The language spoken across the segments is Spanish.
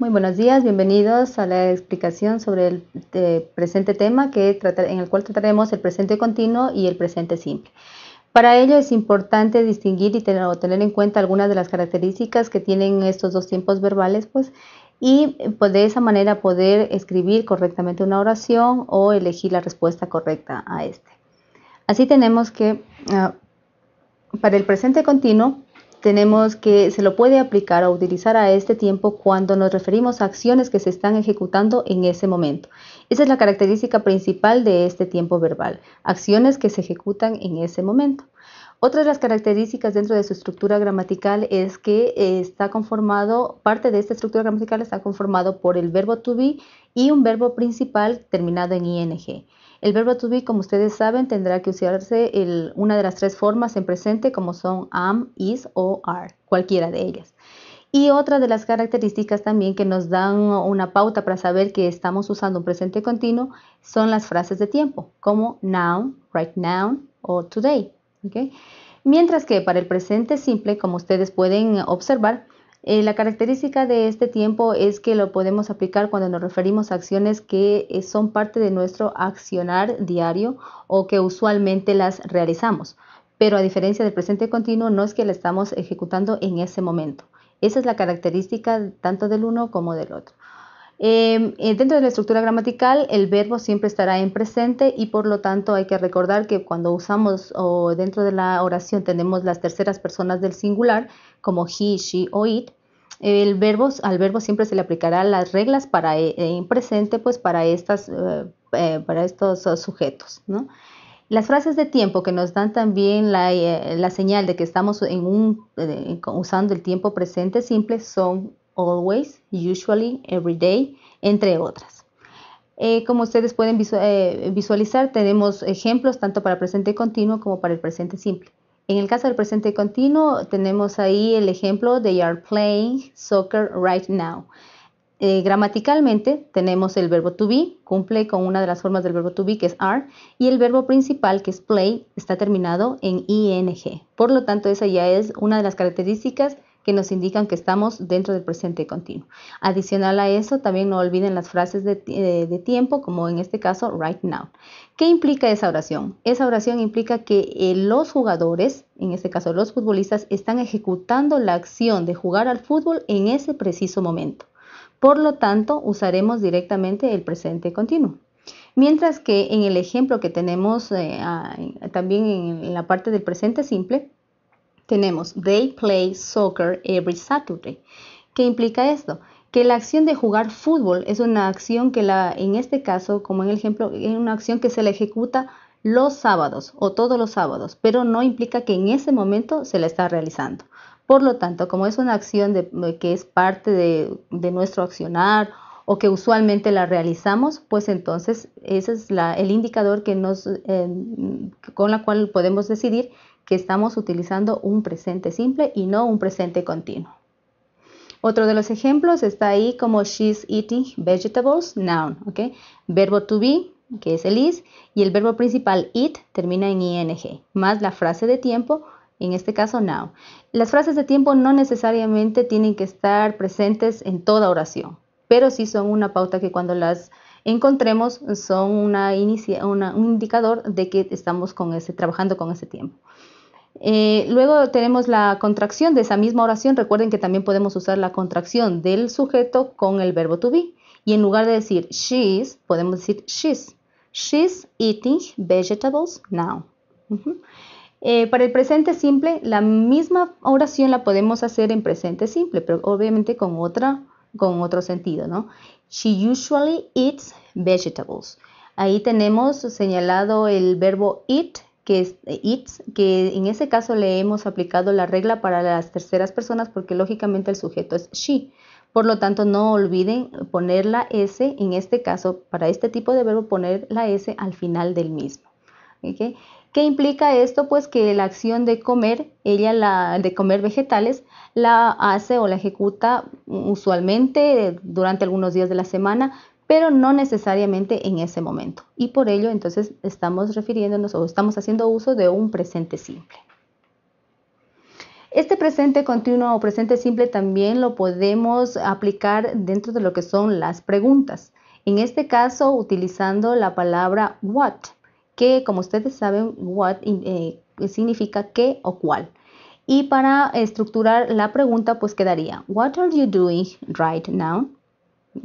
Muy buenos días, bienvenidos a la explicación sobre el eh, presente tema que en el cual trataremos el presente continuo y el presente simple. Para ello es importante distinguir y tener, en cuenta algunas de las características que tienen estos dos tiempos verbales, pues, y eh, pues, de esa manera poder escribir correctamente una oración o elegir la respuesta correcta a este. Así tenemos que ah, para el presente continuo tenemos que se lo puede aplicar o utilizar a este tiempo cuando nos referimos a acciones que se están ejecutando en ese momento. Esa es la característica principal de este tiempo verbal, acciones que se ejecutan en ese momento. Otra de las características dentro de su estructura gramatical es que eh, está conformado, parte de esta estructura gramatical está conformado por el verbo to be y un verbo principal terminado en ing. El verbo to be, como ustedes saben, tendrá que usarse una de las tres formas en presente, como son am, is o are, cualquiera de ellas. Y otra de las características también que nos dan una pauta para saber que estamos usando un presente continuo son las frases de tiempo, como now, right now o today. Mientras que para el presente simple, como ustedes pueden observar, eh, la característica de este tiempo es que lo podemos aplicar cuando nos referimos a acciones que eh, son parte de nuestro accionar diario o que usualmente las realizamos. Pero a diferencia del presente continuo, no es que la estamos ejecutando en ese momento. Esa es la característica tanto del uno como del otro. Em, eh, dentro de la estructura gramatical, el verbo siempre estará en presente y por lo tanto hay que recordar que cuando usamos o dentro de la oración tenemos las terceras personas del singular, como he, she o it, el verbo, al verbo siempre se le aplicará las reglas para e, eh, en presente, pues para, estas, eh, para estos sujetos. Las frases de tiempo que nos dan también la, señal de que estamos en un, usando el tiempo presente simple son always, usually, every day, entre otras. Eh, como ustedes pueden eh, visualizar, tenemos ejemplos tanto para presente continuo como para el presente simple. En el caso del presente continuo, tenemos ahí el ejemplo they are playing soccer right now. Eh, gramaticalmente tenemos el verbo to be, cumple con una de las formas del verbo to be que es are, y el verbo principal que es play está terminado en ing. Por lo tanto, esa ya es una de las características que nos indican que estamos dentro del presente continuo. Adicional a eso, también no olviden las frases de, eh, tiempo, como en este caso, right now. ¿Qué implica esa oración? Esa oración implica que eh, los jugadores, en este caso los futbolistas, están ejecutando la acción de jugar al fútbol en ese preciso momento. Por lo tanto, usaremos directamente el presente continuo. Mientras que en el ejemplo que tenemos eh, también en la parte del presente simple, tenemos They play soccer every Saturday. ¿Qué implica esto? Que la acción de jugar fútbol es una acción que la, en este caso, como en el ejemplo, es una acción que se la ejecuta los sábados o todos los sábados, pero no implica que en ese momento se la está realizando. Por lo tanto, como es una acción de, que es parte de, nuestro accionar o que usualmente la realizamos, pues entonces ese es el indicador que nos, eh, con la cual podemos decidir que estamos utilizando un presente simple y no un presente continuo. Otro de los ejemplos está ahí como she's eating vegetables, noun, ¿ok? Verbo to be, que es el is, y el verbo principal it termina en ing, más la frase de tiempo, en este caso now. Las frases de tiempo no necesariamente tienen que estar presentes en toda oración, pero sí son una pauta que cuando las encontremos son un indicador de que estamos con ese, trabajando con ese tiempo. Eh, luego tenemos la contracción de esa misma oración. Recuerden que también podemos usar la contracción del sujeto con el verbo to be. Y en lugar de decir she's, podemos decir she's. She's eating vegetables now. Eh, para el presente simple, la misma oración la podemos hacer en presente simple, pero obviamente con, otra, con otro sentido, ¿no? She usually eats vegetables. Ahí tenemos señalado el verbo eat que es eh, ITS, que en ese caso le hemos aplicado la regla para las terceras personas porque lógicamente el sujeto es she. Por lo tanto, no olviden poner la S, en este caso, para este tipo de verbo, poner la S al final del mismo. ¿Qué implica esto? Pues que la acción de comer, ella la de comer vegetales, la hace o la ejecuta usualmente durante algunos días de la semana, pero no necesariamente en ese momento. Y por ello entonces estamos refiriéndonos o estamos haciendo uso de un presente simple. Este presente continuo o presente simple también lo podemos aplicar dentro de lo que son las preguntas. En este caso utilizando la palabra what, que como ustedes saben, what eh, significa qué o cuál. Y para estructurar la pregunta pues quedaría, what are you doing right now?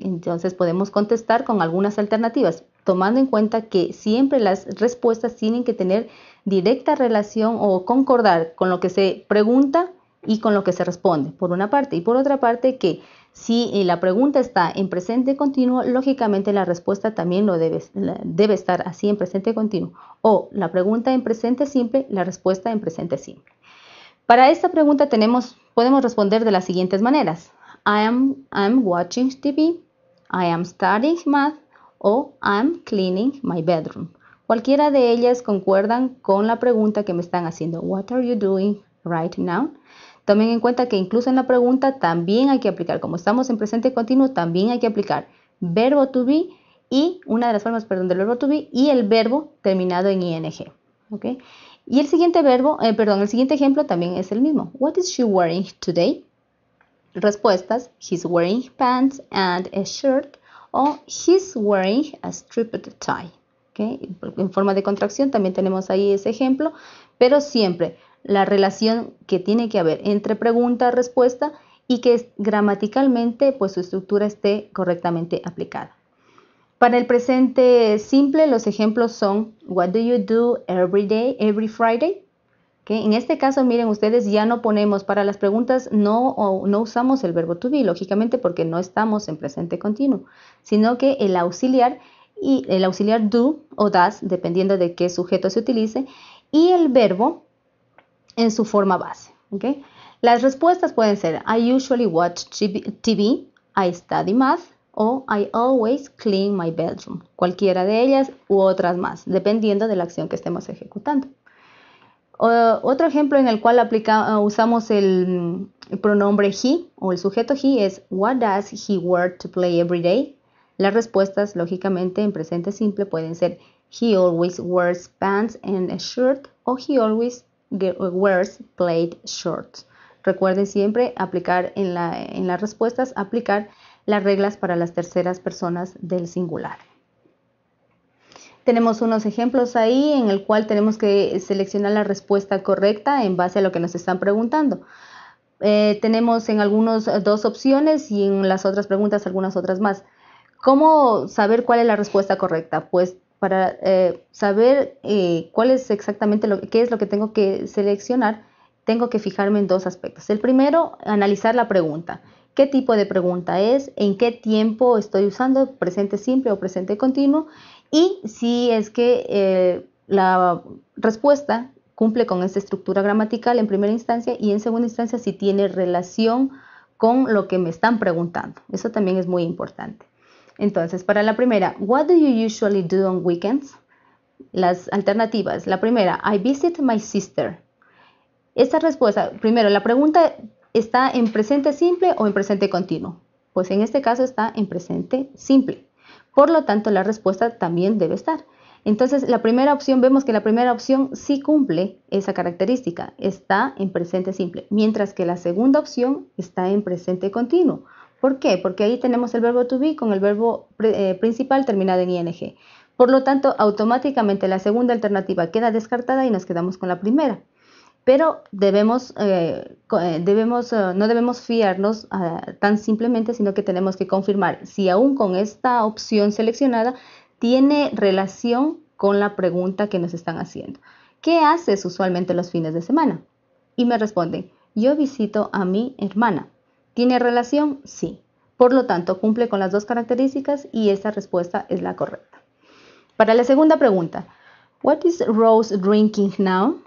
Entonces podemos contestar con algunas alternativas, tomando en cuenta que siempre las respuestas tienen que tener directa relación o concordar con lo que se pregunta y con lo que se responde, por una parte, y por otra parte que si eh, la pregunta está en presente continuo, lógicamente la respuesta también debe, debe estar así en presente continuo, o la pregunta en presente simple, la respuesta en presente simple. Para esta pregunta tenemos, podemos responder de las siguientes maneras. I am I'm watching TV, I am studying math o am cleaning my bedroom. Cualquiera de ellas concuerdan con la pregunta que me están haciendo. What are you doing right now? Tomen en cuenta que incluso en la pregunta también hay que aplicar, como estamos en presente continuo, también hay que aplicar verbo to be y una de las formas, perdón, del verbo to be y el verbo terminado en ing. Y el siguiente verbo, eh, perdón, el siguiente ejemplo también es el mismo. What is she wearing today? Respuestas, he's wearing pants and a shirt o he's wearing a striped tie. ¿okay? En forma de contracción también tenemos ahí ese ejemplo, pero siempre la relación que tiene que haber entre pregunta-respuesta y que gramaticalmente pues su estructura esté correctamente aplicada. Para el presente simple, los ejemplos son What do you do every day, every Friday? En este caso, miren, ustedes ya no ponemos, para las preguntas no, no usamos el verbo to be, lógicamente porque no estamos en presente continuo, sino que el auxiliar y el auxiliar do o das, dependiendo de qué sujeto se utilice, y el verbo en su forma base. Las respuestas pueden ser I usually watch TV, I study math o I always clean my bedroom. Cualquiera de ellas u otras más, dependiendo de la acción que estemos ejecutando otro ejemplo en el cual eh, usamos el, pronombre he o el sujeto he es What does he wear to play every day? Las respuestas, lógicamente, en presente simple pueden ser He always wears pants and a shirt o He always wears plaid shorts. Recuerden siempre aplicar en, en las respuestas, aplicar las reglas para las terceras personas del singular. Tenemos unos ejemplos ahí en el cual tenemos que seleccionar la respuesta correcta en base a lo que nos están preguntando. Eh, tenemos en algunos eh, dos opciones y en las otras preguntas algunas otras más. ¿Cómo saber cuál es la respuesta correcta? Pues para eh, saber cuál es exactamente lo, qué es lo que tengo que seleccionar, tengo que fijarme en dos aspectos. El primero, analizar la pregunta. ¿Qué tipo de pregunta es? ¿En qué tiempo estoy usando? ¿Presente simple o presente continuo? Y si es que eh, la respuesta cumple con esta estructura gramatical en primera instancia y en segunda instancia si tiene relación con lo que me están preguntando. Eso también es muy importante. Entonces, para la primera, what do you usually do on weekends? Las alternativas. La primera, I visit my sister. Esta respuesta, primero, la pregunta está en presente simple o en presente continuo. Pues en este caso está en presente simple. Por lo tanto, la respuesta también debe estar. Entonces, la primera opción, vemos que la primera opción sí cumple esa característica, está en presente simple, mientras que la segunda opción está en presente continuo. ¿Por qué? Porque ahí tenemos el verbo to be con el verbo eh, principal terminado en ing. Por lo tanto, automáticamente la segunda alternativa queda descartada y nos quedamos con la primera. Pero debemos, eh, eh, eh, no debemos fiarnos tan simplemente, sino que tenemos que confirmar si aún con esta opción seleccionada tiene relación con la pregunta que nos están haciendo. ¿Qué haces usualmente los fines de semana? Y me responden, yo visito a mi hermana. ¿Tiene relación? Sí. Por lo tanto, cumple con las dos características y esta respuesta es la correcta. Para la segunda pregunta, what is Rose drinking now?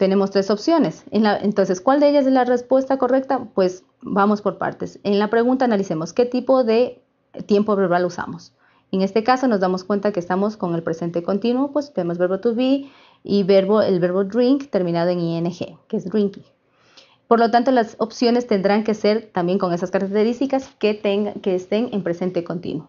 tenemos tres opciones. entonces, ¿cuál de ellas es la respuesta correcta? Pues vamos por partes. En la pregunta analicemos qué tipo de tiempo verbal usamos. En este caso nos damos cuenta que estamos con el presente continuo, pues tenemos verbo to be y verbo, el verbo drink terminado en ing, que es drinking. Por lo tanto, las opciones tendrán que ser también con esas características que, tengan que estén en presente continuo.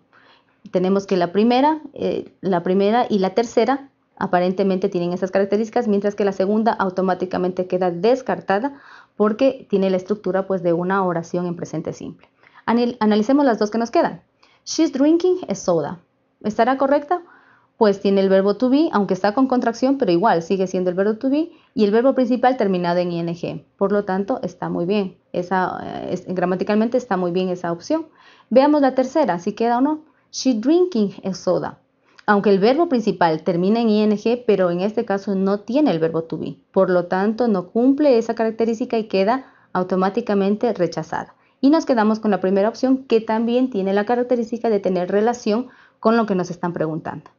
Tenemos que la primera, eh, la primera y la tercera aparentemente tienen esas características, mientras que la segunda automáticamente queda descartada porque tiene la estructura pues de una oración en presente simple. Analicemos las dos que nos quedan. She's drinking a soda. ¿Estará correcta? Pues tiene el verbo to be, aunque está con contracción, pero igual sigue siendo el verbo to be y el verbo principal terminado en ing. Por lo tanto, está muy bien. Esa, eh, gramaticalmente está muy bien esa opción. Veamos la tercera, si queda o no. She's drinking a soda aunque el verbo principal termina en ing, pero en este caso no tiene el verbo to be, por lo tanto no cumple esa característica y queda automáticamente rechazada. Y nos quedamos con la primera opción que también tiene la característica de tener relación con lo que nos están preguntando.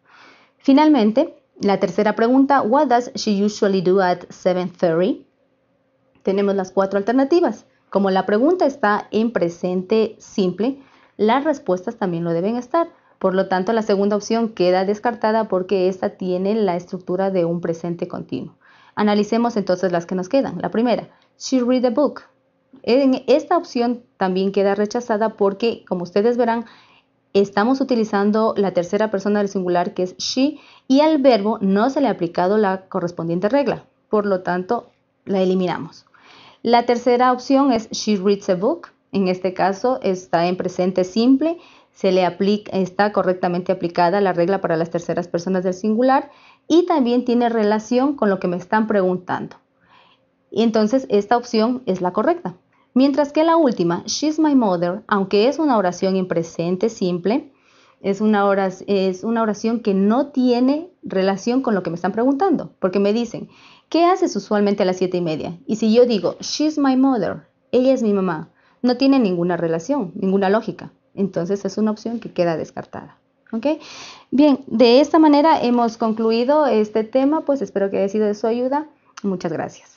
Finalmente, la tercera pregunta, what does she usually do at 7:30? Tenemos las cuatro alternativas. Como la pregunta está en presente simple, las respuestas también lo deben estar. Por lo tanto, la segunda opción queda descartada porque esta tiene la estructura de un presente continuo. Analicemos entonces las que nos quedan. La primera, she read the book. En esta opción también queda rechazada porque, como ustedes verán, estamos utilizando la tercera persona del singular que es she y al verbo no se le ha aplicado la correspondiente regla. Por lo tanto, la eliminamos. La tercera opción es she reads a book. En este caso está en presente simple se le aplica, está correctamente aplicada la regla para las terceras personas del singular y también tiene relación con lo que me están preguntando. Y entonces esta opción es la correcta. Mientras que la última, She's my mother, aunque es una oración en presente simple, es una, oración, es una oración que no tiene relación con lo que me están preguntando, porque me dicen, ¿qué haces usualmente a las siete y media? Y si yo digo, She's my mother, ella es mi mamá, no tiene ninguna relación, ninguna lógica. Entonces es una opción que queda descartada. ¿Ok? Bien, de esta manera hemos concluido este tema, pues espero que haya sido de su ayuda. Muchas gracias.